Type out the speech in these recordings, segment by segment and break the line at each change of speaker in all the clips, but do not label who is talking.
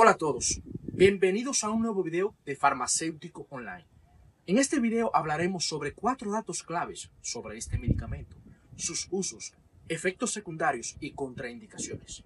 Hola a todos, bienvenidos a un nuevo video de Farmacéutico Online. En este video hablaremos sobre cuatro datos claves sobre este medicamento, sus usos, efectos secundarios y contraindicaciones.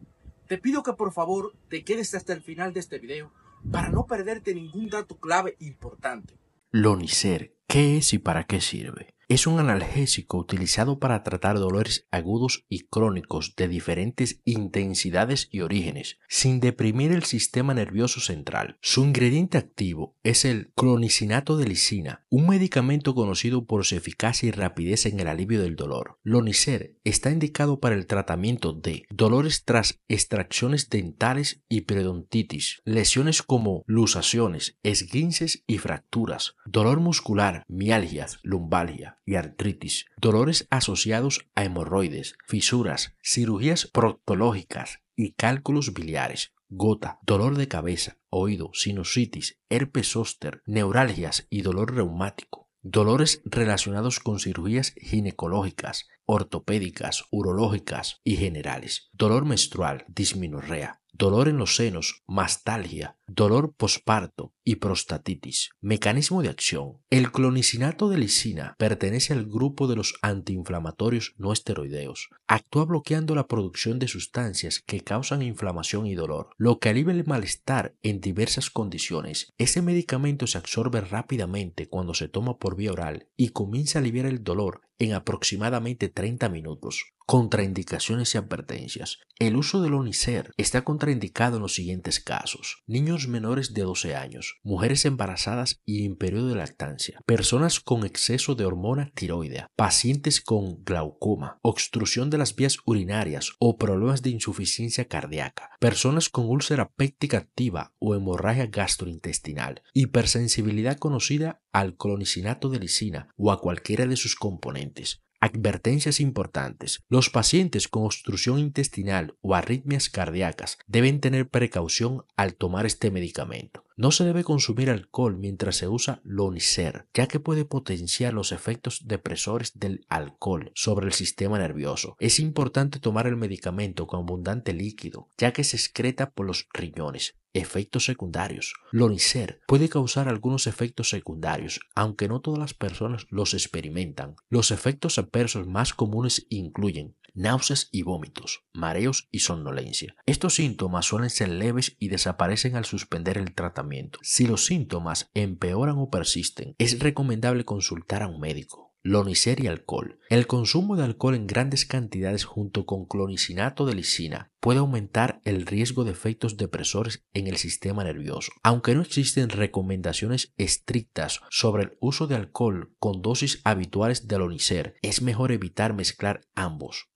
Te pido que por favor te quedes hasta el final de este video para no perderte ningún dato clave importante. Lonicer, ¿qué es y para qué sirve? Es un analgésico utilizado para tratar dolores agudos y crónicos de diferentes intensidades y orígenes, sin deprimir el sistema nervioso central. Su ingrediente activo es el clonicinato de lisina, un medicamento conocido por su eficacia y rapidez en el alivio del dolor. Lonicer está indicado para el tratamiento de dolores tras extracciones dentales y periodontitis, lesiones como lusaciones, esguinces y fracturas, dolor muscular, mialgias, lumbalgia, y artritis, dolores asociados a hemorroides, fisuras, cirugías proctológicas y cálculos biliares, gota, dolor de cabeza, oído, sinusitis, herpes zóster, neuralgias y dolor reumático, dolores relacionados con cirugías ginecológicas, ortopédicas, urológicas y generales, dolor menstrual, disminorrea, dolor en los senos, mastalgia, dolor posparto y prostatitis. Mecanismo de acción. El clonicinato de lisina pertenece al grupo de los antiinflamatorios no esteroideos. Actúa bloqueando la producción de sustancias que causan inflamación y dolor, lo que alivia el malestar en diversas condiciones. Ese medicamento se absorbe rápidamente cuando se toma por vía oral y comienza a aliviar el dolor en aproximadamente 30 minutos. Contraindicaciones y advertencias. El uso del ONICER está contraindicado en los siguientes casos. Niños menores de 12 años, mujeres embarazadas y en periodo de lactancia, personas con exceso de hormona tiroidea, pacientes con glaucoma, obstrucción de las vías urinarias o problemas de insuficiencia cardíaca, personas con úlcera péptica activa o hemorragia gastrointestinal, hipersensibilidad conocida al clonicinato de lisina o a cualquiera de sus componentes, Advertencias importantes. Los pacientes con obstrucción intestinal o arritmias cardíacas deben tener precaución al tomar este medicamento. No se debe consumir alcohol mientras se usa Lonicer, ya que puede potenciar los efectos depresores del alcohol sobre el sistema nervioso. Es importante tomar el medicamento con abundante líquido, ya que se excreta por los riñones. Efectos secundarios. Lonicer puede causar algunos efectos secundarios, aunque no todas las personas los experimentan. Los efectos adversos más comunes incluyen náuseas y vómitos, mareos y somnolencia. Estos síntomas suelen ser leves y desaparecen al suspender el tratamiento. Si los síntomas empeoran o persisten, es recomendable consultar a un médico lonicer y alcohol. El consumo de alcohol en grandes cantidades junto con clonicinato de lisina puede aumentar el riesgo de efectos depresores en el sistema nervioso. Aunque no existen recomendaciones estrictas sobre el uso de alcohol con dosis habituales de lonicer, es mejor evitar mezclar ambos.